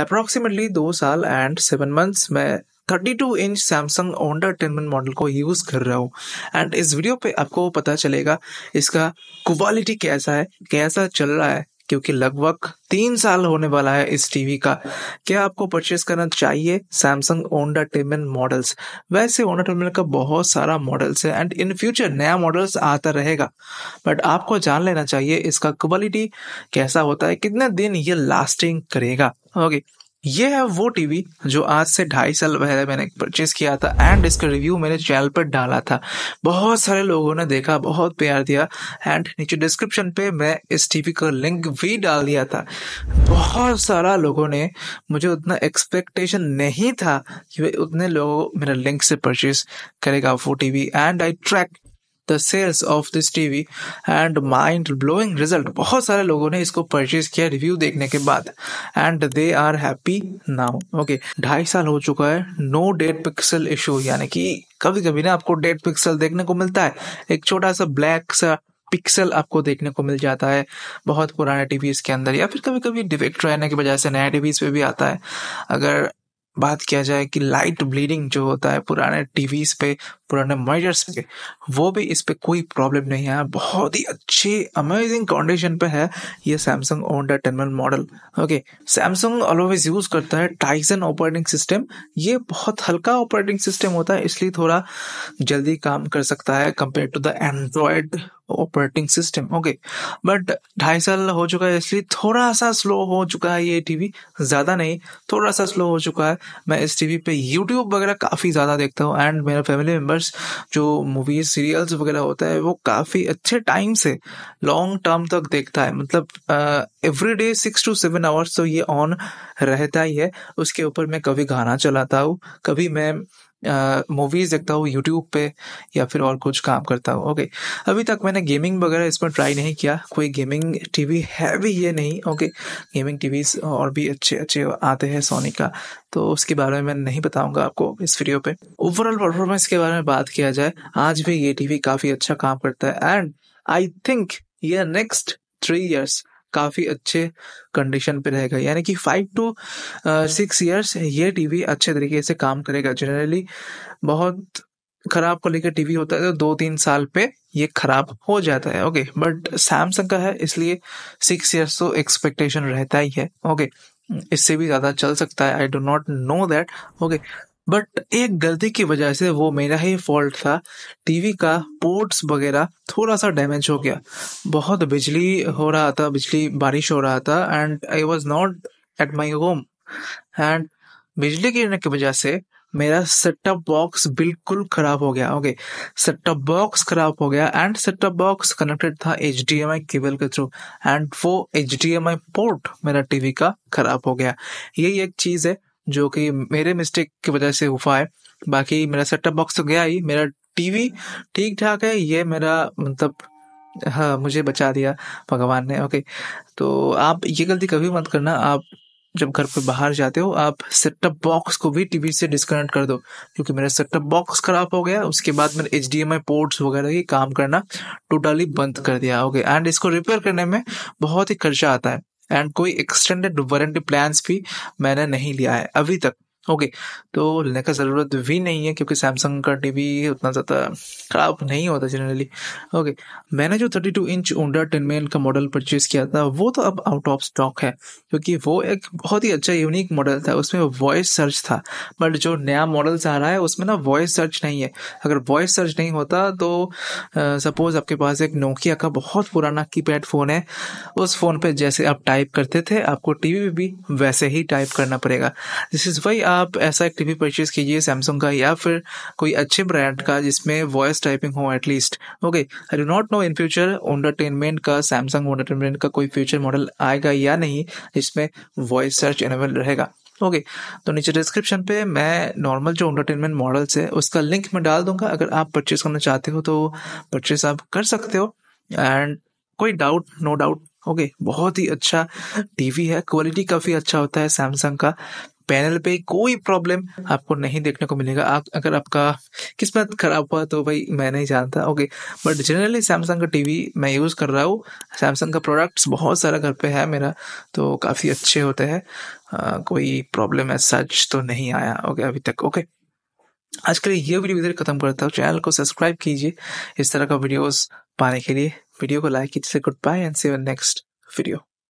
approximately दो साल and seven months में 32 inch Samsung entertainment model को यूज कर रहा हूँ एंड इस वीडियो पे आपको पता चलेगा इसका क्वालिटी कैसा है कैसा चल रहा है क्योंकि लगभग तीन साल होने वाला है इस टीवी का क्या आपको परचेस करना चाहिए सैमसंग ओंडा टेनमेंट मॉडल्स वैसे ओंडा टेमन का बहुत सारा मॉडल्स है एंड इन फ्यूचर नया मॉडल्स आता रहेगा बट आपको जान लेना चाहिए इसका क्वालिटी कैसा होता है कितने दिन ये लास्टिंग करेगा ओके हाँ ये है वो टीवी जो आज से ढाई साल पहले मैंने परचेज किया था एंड इसका रिव्यू मैंने चैनल पर डाला था बहुत सारे लोगों ने देखा बहुत प्यार दिया एंड नीचे डिस्क्रिप्शन पे मैं इस टीवी का लिंक भी डाल दिया था बहुत सारा लोगों ने मुझे उतना एक्सपेक्टेशन नहीं था कि उतने लोग मेरा लिंक से परचेज करेगा वो टी and I track the sales of this TV and mind blowing result बहुत सारे लोगों ने इसको परचेज किया रिव्यू देखने के बाद and they are happy now okay ढाई साल हो चुका है नो डेट पिक्सल इशू यानी कि कभी कभी ना आपको डेट पिक्सल देखने को मिलता है एक छोटा सा ब्लैक सा पिक्सल आपको देखने को मिल जाता है बहुत पुराने टीवीज के अंदर या फिर कभी कभी डिफेक्ट रहने की वजह से नए टीवीज पे भी आता है अगर बात किया जाए कि लाइट ब्लीडिंग जो होता है पुराने टीवीज पे पुराने माइजर के वो भी इस पर कोई प्रॉब्लम नहीं है बहुत ही अच्छी अमेजिंग कंडीशन पे है ये Samsung entertainment model okay Samsung always use करता है टाइजन ऑपरेटिंग सिस्टम ये बहुत हल्का ऑपरेटिंग सिस्टम होता है इसलिए थोड़ा जल्दी काम कर सकता है compare to the Android operating system okay but ढाई साल हो चुका है इसलिए थोड़ा सा स्लो हो चुका है ये टीवी ज़्यादा नहीं थोड़ा सा स्लो हो चुका है मैं इस टीवी पे यूट्यूब वगैरह काफ़ी ज़्यादा देखता हूँ एंड मेरे फैमिली मेंबर्स एक्टर्स जो मूवीज सीरियल्स वगैरह होता है वो काफ़ी अच्छे टाइम से लॉन्ग टर्म तक देखता है मतलब every day six to seven hours तो ये ऑन रहता ही है उसके ऊपर मैं कभी गाना चलाता हूँ कभी मैं मूवीज़ देखता हूँ यूट्यूब पे या फिर और कुछ काम करता हूँ ओके अभी तक मैंने गेमिंग वगैरह इसमें ट्राई नहीं किया कोई गेमिंग टीवी है भी ये नहीं ओके गेमिंग टीवीज़ और भी अच्छे अच्छे आते हैं सोनी का तो उसके बारे में मैं नहीं बताऊंगा आपको इस वीडियो पे ओवरऑल परफॉर्मेंस के बारे में बात किया जाए आज भी ये टीवी काफ़ी अच्छा काम करता है एंड आई थिंक ये नेक्स्ट थ्री ईयर्स काफ़ी अच्छे कंडीशन पे रहेगा यानी कि फाइव टू सिक्स ईयर्स ये टीवी अच्छे तरीके से काम करेगा जनरली बहुत खराब क्वालिटी का टीवी होता है तो दो तीन साल पे ये खराब हो जाता है ओके बट सैमसंग का है इसलिए सिक्स ईयर्स तो एक्सपेक्टेशन रहता ही है ओके इससे भी ज़्यादा चल सकता है I do not know that okay but एक गलती की वजह से वो मेरा ही फॉल्ट था टीवी का पोर्ट्स वगैरह थोड़ा सा डैमेज हो गया बहुत बिजली हो रहा था बिजली बारिश हो रहा था and I was not at my home and बिजली गिरने की वजह से मेरा सेटअप बॉक्स बिल्कुल खराब हो गया ओके सेटअप बॉक्स खराब हो गया एंड सेटअप बॉक्स कनेक्टेड था H D M I cable के थ्रू एंड वो H D M I port मेरा टीवी का खराब हो गया यही एक चीज़ है जो कि मेरे मिस्टेक की वजह से हुआ है बाकी मेरा सेटअप बॉक्स तो गया ही मेरा टीवी ठीक ठाक है ये मेरा मतलब हाँ मुझे बचा दिया भगवान ने ओके तो आप ये गलती कभी मत करना आप जब घर पर बाहर जाते हो आप सेटअप बॉक्स को भी टीवी से डिस्कनेक्ट कर दो क्योंकि मेरा सेटअप बॉक्स खराब हो गया उसके बाद मैंने H D M I ports वगैरह की काम करना टोटली बंद कर दिया ओके एंड इसको रिपेयर करने में बहुत ही खर्चा आता है एंड कोई एक्सटेंडेड वारंटी प्लान्स भी मैंने नहीं लिया है अभी तक ओके okay, तो लेने का ज़रूरत भी नहीं है क्योंकि सैमसंग का टीवी उतना ज़्यादा ख़राब नहीं होता जनरली ओके okay, मैंने जो 32 इंच ओंडा टेनमेल का मॉडल परचेज़ किया था वो तो अब आउट ऑफ स्टॉक है क्योंकि वो एक बहुत ही अच्छा यूनिक मॉडल था उसमें वॉइस सर्च था बट जो नया मॉडल्स आ रहा है उसमें ना वॉइस सर्च नहीं है अगर वॉइस सर्च नहीं होता तो सपोज़ आपके पास एक नोकिया का बहुत पुराना की फ़ोन है उस फ़ोन पर जैसे आप टाइप करते थे आपको टी भी वैसे ही टाइप करना पड़ेगा दिस इज़ वाई आप ऐसा एक टीवी परचेज कीजिए सैमसंग का या फिर कोई अच्छे ब्रांड का जिसमें वॉइस टाइपिंग हो at least okay I do not know in future entertainment का सैमसंग ओंटरटेनमेंट का कोई फ्यूचर मॉडल आएगा या नहीं जिसमें वॉइस सर्च एनेबल रहेगा ओके okay, तो नीचे डिस्क्रिप्शन पे मैं नॉर्मल जो एंटरटेनमेंट मॉडल्स है उसका लिंक मैं डाल दूंगा अगर आप परचेज करना चाहते हो तो परचेज आप कर सकते हो एंड कोई डाउट नो डाउट ओके बहुत ही अच्छा टीवी है क्वालिटी काफ़ी अच्छा होता है सैमसंग का पैनल पे कोई प्रॉब्लम आपको नहीं देखने को मिलेगा आप अगर आपका किस्मत खराब हुआ तो भाई मैं नहीं जानता ओके बट जनरली सैमसंग का टीवी मैं यूज़ कर रहा हूँ सैमसंग का प्रोडक्ट्स बहुत सारा घर पे है मेरा तो काफ़ी अच्छे होते हैं कोई प्रॉब्लम है सच तो नहीं आया ओके अभी तक ओके आज के लिए ये वीडियो इधर खत्म करता हूँ चैनल को सब्सक्राइब कीजिए इस तरह का वीडियोस पाने के लिए वीडियो को लाइक कीजिए good bye and see next video